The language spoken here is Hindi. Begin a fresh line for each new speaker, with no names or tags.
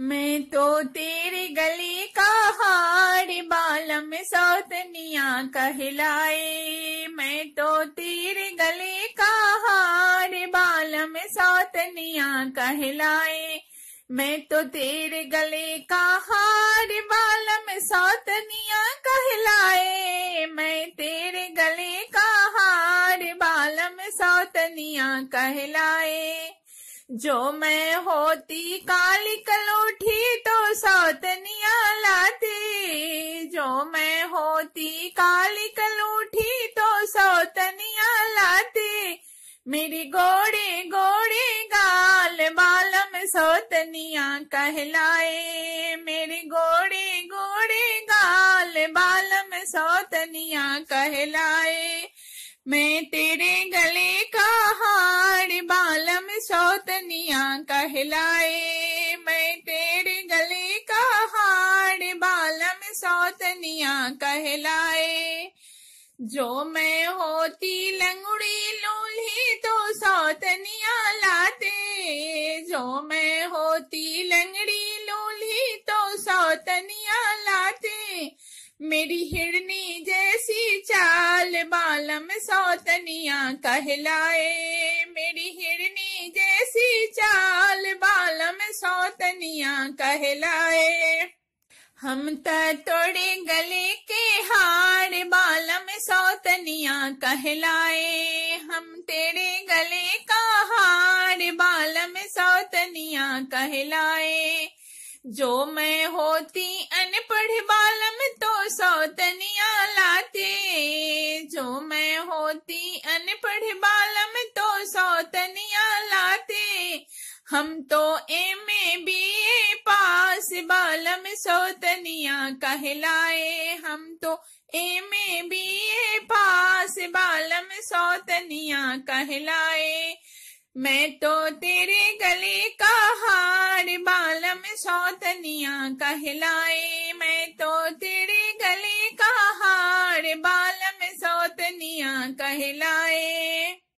मैं तो तेरी गली का हार बालम सौतनिया कहलाए मैं तो तेरी गली का हार बालम सौतनिया कहलाए मैं तो तेरे गले का हार बालम सौतनिया कहलाए मैं तेरे गले का हार बालम सौतनिया कहलाए जो मैं होती काली कलोठी तो सौतनिया लाती जो मैं होती काली कलोठी तो सौतनिया लाती मेरी गोड़े गोड़े गाल बालम सौतनिया कहलाए मेरी गोड़े गोड़े गाल बालम सौतनिया कहलाए मैं तेरे गले आए मैं तेरे गले का हाड़ बालम सौतनिया कहलाए जो मैं होती लंगड़ी लूली तो सौतनिया लाते जो मैं होती लंगड़ी लूली तो सौतनिया लाते मेरी हिरनी जैसी चाल बालम सौतनिया कहलाए दुनिया कहलाए हम तो तोड़े गले के हार बालम सौतनिया कहलाए हम तेरे गले का हार बालम सौतनिया कहलाए जो मैं होती अनपढ़ बालम तो सौतनिया लाते जो मैं होती अनपढ़ बालम तो सौतनिया लाते हम तो एम भी पास बालम सौतनिया कहलाए हम तो ए में भी पास बालम सौतनिया कहलाए मैं तो तेरे गले का हार बालम सौतनिया कहलाए मैं तो तेरे गले का हार बालम सौतनिया कहलाए